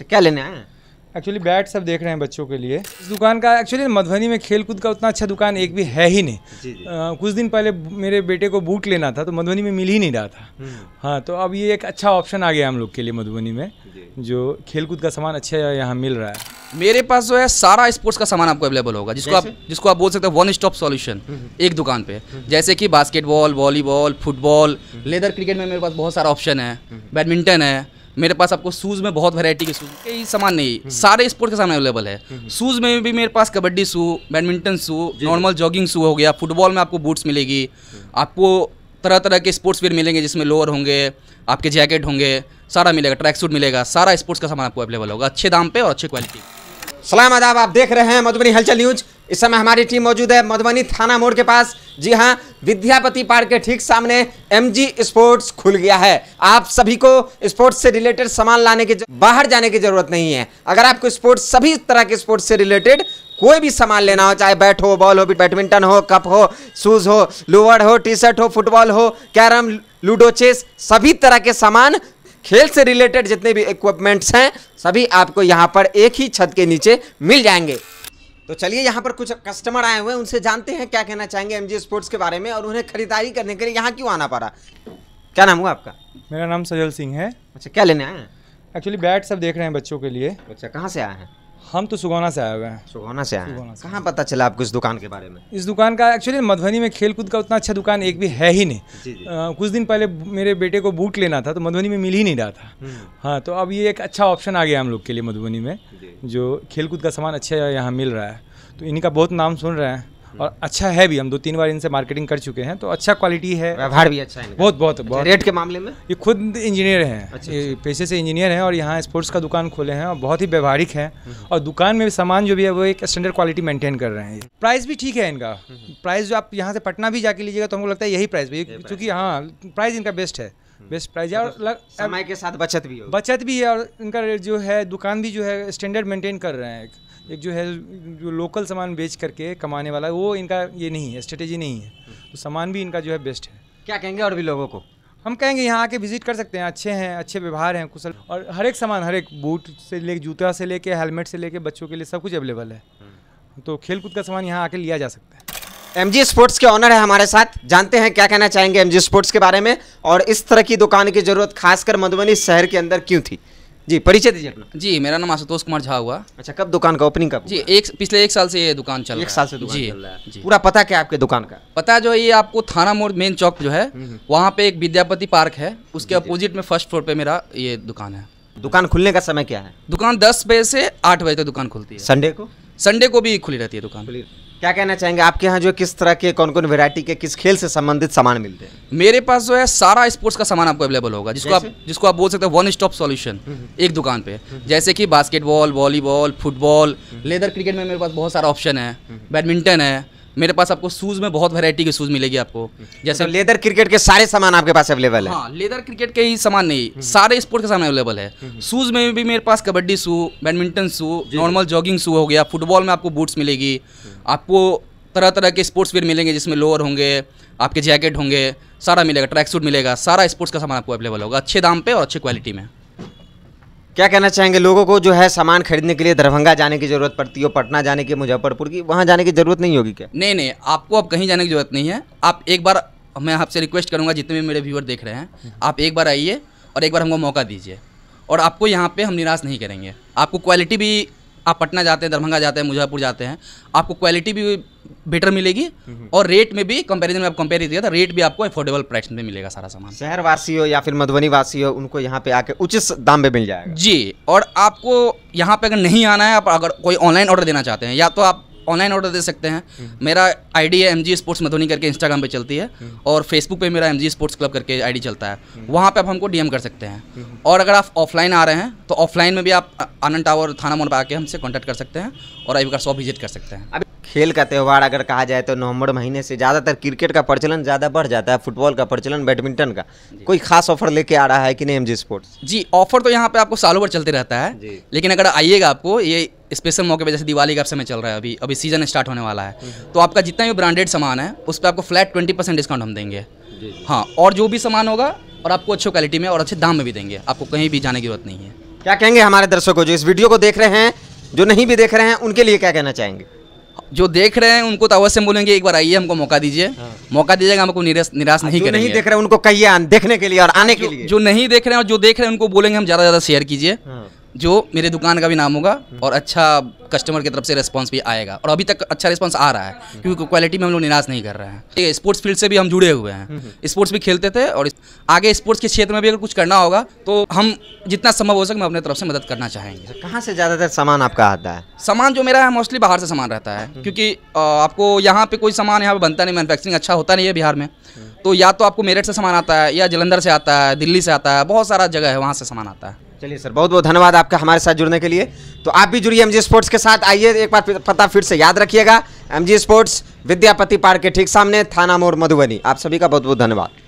अच्छा क्या लेने आए एक्चुअली बैट सब देख रहे हैं बच्चों के लिए इस दुकान का एक्चुअली मधुबनी में खेल कूद का उतना अच्छा दुकान एक भी है ही नहीं जी जी। आ, कुछ दिन पहले मेरे बेटे को बूट लेना था तो मधुबनी में मिल ही नहीं रहा था हम्म। हाँ तो अब ये एक अच्छा ऑप्शन आ गया हम लोग के लिए मधुबनी में जो खेल कूद का सामान अच्छा यहाँ मिल रहा है मेरे पास जो है सारा स्पोर्ट्स का सामान आपको अवेलेबल होगा जिसको आप जिसको आप बोल सकते हैं वन स्टॉप सॉल्यूशन एक दुकान पे हम्म। जैसे कि basketball volleyball football leather cricket में मेरे पास बहुत सारा ऑप्शन है बैडमिंटन हम्म। है मेरे पास आपको शूज़ में बहुत वैरायटी के शूज़ कई सामान नहीं हम्म। सारे स्पोर्ट के सामान अवेलेबल है हम्म। शूज़ में भी मेरे पास kabaddi shoe badminton shoe normal jogging shoe हो गया फुटबॉल में आपको बूट्स मिलेगी हम्म। आपको तरह तरह के स्पोर्ट्स वेयर मिलेंगे जिसमें लोअर होंगे आपके जैकेट होंगे सारा मिलेगा ट्रैक सूट मिलेगा सारा स्पोर्ट्स का सामान आपको अवेलेबल होगा अच्छे दाम पे और अच्छी क्वालिटी सलाम आदाब आप देख रहे हैं मधुबनी हलचल न्यूज इस समय हमारी टीम मौजूद है मधुबनी थाना मोड़ के पास जी हाँ विद्यापति पार्क के ठीक सामने एमजी स्पोर्ट्स खुल गया है आप सभी को स्पोर्ट्स से रिलेटेड सामान लाने के बाहर जाने की जरूरत नहीं है अगर आपको स्पोर्ट्स सभी तरह के स्पोर्ट्स से रिलेटेड कोई भी सामान लेना हो चाहे बैट हो बॉल हो बैडमिंटन हो कप हो शूज हो लोअर हो टी शर्ट हो फुटबॉल हो कैरम लूडो चेस सभी तरह के सामान खेल से रिलेटेड जितने भी इक्विपमेंट्स हैं सभी आपको यहाँ पर एक ही छत के नीचे मिल जाएंगे तो चलिए यहाँ पर कुछ कस्टमर आए हुए हैं उनसे जानते हैं क्या कहना चाहेंगे एम स्पोर्ट्स के बारे में और उन्हें खरीदारी करने के लिए यहाँ क्यों आना पड़ा क्या नाम हुआ आपका मेरा नाम सजल सिंह है अच्छा क्या लेने आए हैं एक्चुअली बैट सब देख रहे हैं बच्चों के लिए अच्छा कहाँ से आए हैं हम तो सुगौना से आए हुए हैं सुगौना से आए हैं कहाँ पता चला आपको इस दुकान के बारे में इस दुकान का एक्चुअली मधुबनी में खेल कूद का उतना अच्छा दुकान एक भी है ही नहीं जी जी। आ, कुछ दिन पहले मेरे बेटे को बूट लेना था तो मधुबनी में मिल ही नहीं रहा था हम्म। हाँ तो अब ये एक अच्छा ऑप्शन आ गया हम लोग के लिए मधुबनी में जो खेल कूद का सामान अच्छा यहाँ मिल रहा है तो इन्हीं का बहुत नाम सुन रहे हैं और अच्छा है भी हम दो तीन बार इनसे मार्केटिंग कर चुके हैं तो अच्छा क्वालिटी है व्यवहार भी अच्छा है बहुत बहुत अच्छा, रेट के मामले में ये खुद इंजीनियर हैं अच्छा, अच्छा, पेशे से इंजीनियर हैं और यहाँ स्पोर्ट्स का दुकान खोले हैं और बहुत ही व्यवहारिक है और दुकान में सामान जो भी है वो एक स्टैंडर्ड क्वालिटी मेंटेन कर रहे हैं प्राइस भी ठीक है इनका प्राइस जो आप यहाँ से पटना भी जाके लीजिएगा तो हमको लगता है यही प्राइस भी क्योंकि हाँ प्राइस इनका बेस्ट है बेस्ट प्राइस है और मतलब समय के साथ बचत भी हो बचत भी है और इनका जो है दुकान भी जो है स्टैंडर्ड मेंटेन कर रहे हैं एक जो है जो लोकल सामान बेच करके कमाने वाला वो इनका ये नहीं है स्ट्रेटेजी नहीं है तो सामान भी इनका जो है बेस्ट है क्या कहेंगे और भी लोगों को हम कहेंगे यहाँ आके विजिट कर सकते हैं अच्छे हैं अच्छे व्यवहार हैं कुशल और हर एक सामान हर एक बूट से ले जूता से लेके हेलमेट से लेके बच्चों के लिए सब कुछ अवेलेबल है हम्म। तो खेलकूद का सामान यहाँ आके लिया जा सकता है एम जी स्पोर्ट्स के ऑनर है हमारे साथ जानते हैं क्या कहना चाहेंगे एम जी स्पोर्ट्स के बारे में और इस तरह की दुकान की जरूरत खासकर मधुबनी शहर के अंदर क्यों थी जी परिचय दीजिए अपना जी मेरा नाम आशुतोष कुमार झा हुआ अच्छा कब दुकान का ओपनिंग कब जी एक पिछले एक साल से ये दुकान चल एक साल से दुकान जी, चल रहा है जी पूरा पता क्या आपके दुकान का पता जो ये आपको थाना मोड़ मेन चौक जो है हम्म, हम्म। वहाँ पे एक विद्यापति पार्क है उसके अपोजिट में फर्स्ट फ्लोर पे मेरा ये दुकान है दुकान खुलने का समय क्या है दुकान दस बजे से आठ बजे तक दुकान खुलती है संडे को संडे को भी खुली रहती है दुकान क्या कहना चाहेंगे आपके यहाँ जो किस तरह के कौन कौन वेरायटी के किस खेल से संबंधित सामान मिलते हैं मेरे पास जो है सारा स्पोर्ट्स का सामान आपको अवेलेबल होगा जिसको आप जिसको आप बोल सकते हैं वन स्टॉप सॉल्यूशन एक दुकान पे हम्म, हम्म। जैसे कि basketball volleyball football leather cricket में मेरे पास बहुत सारा ऑप्शन है बैडमिंटन हम्म, है मेरे पास आपको शूज़ में बहुत वैरायटी के शूज़ मिलेगी आपको जैसे तो लेदर क्रिकेट के सारे सामान आपके पास अवेलेबल है हाँ लेदर क्रिकेट के ही सामान नहीं हम्म। सारे स्पोर्ट के सामान अवेलेबल है शूज़ हम्म, हम्म। में भी मेरे पास kabaddi shoe badminton shoe normal jogging shoe हो गया फुटबॉल में आपको बूट्स मिलेगी आपको तरह तरह के स्पोर्ट्स वेयर मिलेंगे जिसमें लोअर होंगे आपके जैकेट होंगे सारा मिलेगा ट्रैक सूट मिलेगा सारा स्पोर्ट्स का सामान आपको अवेलेबल होगा अच्छे दाम पे और अच्छी क्वालिटी में क्या कहना चाहेंगे लोगों को जो है सामान खरीदने के लिए दरभंगा जाने की जरूरत पड़ती हो पटना जाने की मुजफ्फरपुर की वहाँ जाने की जरूरत नहीं होगी क्या नहीं नहीं आपको अब कहीं जाने की जरूरत नहीं है आप एक बार मैं आपसे रिक्वेस्ट करूँगा जितने भी मेरे व्यूअर देख रहे हैं आप एक बार आइए और एक बार हमको मौका दीजिए और आपको यहाँ पे हम निराश नहीं करेंगे आपको क्वालिटी भी आप पटना जाते हैं दरभंगा जाते हैं मुजफ्फरपुर जाते हैं आपको क्वालिटी भी बेटर मिलेगी हम्म। और रेट में भी कंपैरिजन में आप कंपेयर किया था तो रेट भी आपको अफोर्डेबल प्राइस में मिलेगा सारा सामान शहर वासी हो या फिर मधुबनी वासी हो उनको यहाँ पे आके उचित दाम पे मिल जाएगा जी और आपको यहाँ पे अगर नहीं आना है आप अगर कोई ऑनलाइन ऑर्डर देना चाहते हैं या तो आप ऑनलाइन ऑर्डर दे सकते हैं हम्म। मेरा आईडी है एम जी स्पोर्ट्स मधुनी करके इंस्टाग्राम पे चलती है हम्म। और फेसबुक पे मेरा एम जी स्पोर्ट्स क्लब करके आईडी चलता है हम्म। वहाँ पे आप हमको डीएम तो कर सकते हैं और अगर आप ऑफलाइन आ रहे हैं तो ऑफलाइन में भी आप आनंद टावर थाना मोड़ पर आके हमसे कॉन्टैक्ट कर सकते हैं और अभी का शॉप विजिट कर सकते हैं खेल का त्यौहार अगर कहा जाए तो नवंबर महीने से ज़्यादातर क्रिकेट का प्रचलन ज़्यादा बढ़ जाता है फुटबॉल का प्रचलन बैडमिंटन का कोई खास ऑफर लेके आ रहा है कि नहीं एम स्पोर्ट्स जी ऑफर तो यहाँ पे आपको सालों भर चलते रहता है लेकिन अगर आइएगा आपको ये स्पेशल मौके पे जैसे दिवाली का समय चल रहा है अभी अभी सीजन स्टार्ट होने वाला है हम्म, हम्म। तो आपका जितना भी ब्रांडेड सामान है उस पर आपको फ्लैट ट्वेंटी परसेंट डिस्काउंट हम देंगे हाँ और जो भी सामान होगा और आपको अच्छी क्वालिटी में और अच्छे दाम में भी देंगे आपको कहीं भी जाने की जरूरत नहीं है क्या कहेंगे हमारे दर्शकों जो इस वीडियो को देख रहे हैं जो नहीं भी देख रहे हैं उनके लिए क्या कहना चाहेंगे जो देख रहे हैं उनको तो अवश्य बोलेंगे एक बार आइए हमको मौका दीजिए हाँ। मौका दीजिएगा हमको निराश निराश नहीं करेंगे नहीं देख रहे हैं उनको कहिए देखने के लिए और आने के लिए जो नहीं देख रहे हैं और जो देख रहे हैं उनको बोलेंगे हम ज़्यादा ज़्यादा शेयर कीजिए हाँ। जो मेरे दुकान का भी नाम होगा और अच्छा कस्टमर की तरफ से रिस्पांस भी आएगा और अभी तक अच्छा रिस्पांस आ रहा है क्योंकि क्वालिटी में हम लोग निराश नहीं कर रहे हैं ठीक है स्पोर्ट्स फील्ड से भी हम जुड़े हुए हैं स्पोर्ट्स हम्म, हम्म। भी खेलते थे और आगे स्पोर्ट्स के क्षेत्र में भी अगर कुछ करना होगा तो हम जितना संभव हो सके मैं अपने तरफ से मदद करना चाहेंगे कहाँ से ज़्यादातर सामान आपका आता है सामान जो मेरा है मोस्टली बाहर से सामान रहता है हम्म। क्योंकि आपको यहाँ पर कोई सामान यहाँ पर बनता नहीं मैनुफैक्चरिंग अच्छा होता नहीं है बिहार में तो या तो आपको मेरठ से सामान आता है या जलंधर से आता है दिल्ली से आता है बहुत सारा जगह है वहाँ से सामान आता है चलिए सर बहुत बहुत धन्यवाद आपका हमारे साथ जुड़ने के लिए तो आप भी जुड़िए एमजी स्पोर्ट्स के साथ आइए एक बार पता फिर से याद रखिएगा एमजी स्पोर्ट्स विद्यापति पार्क के ठीक सामने थाना मोड़ मधुबनी आप सभी का बहुत बहुत धन्यवाद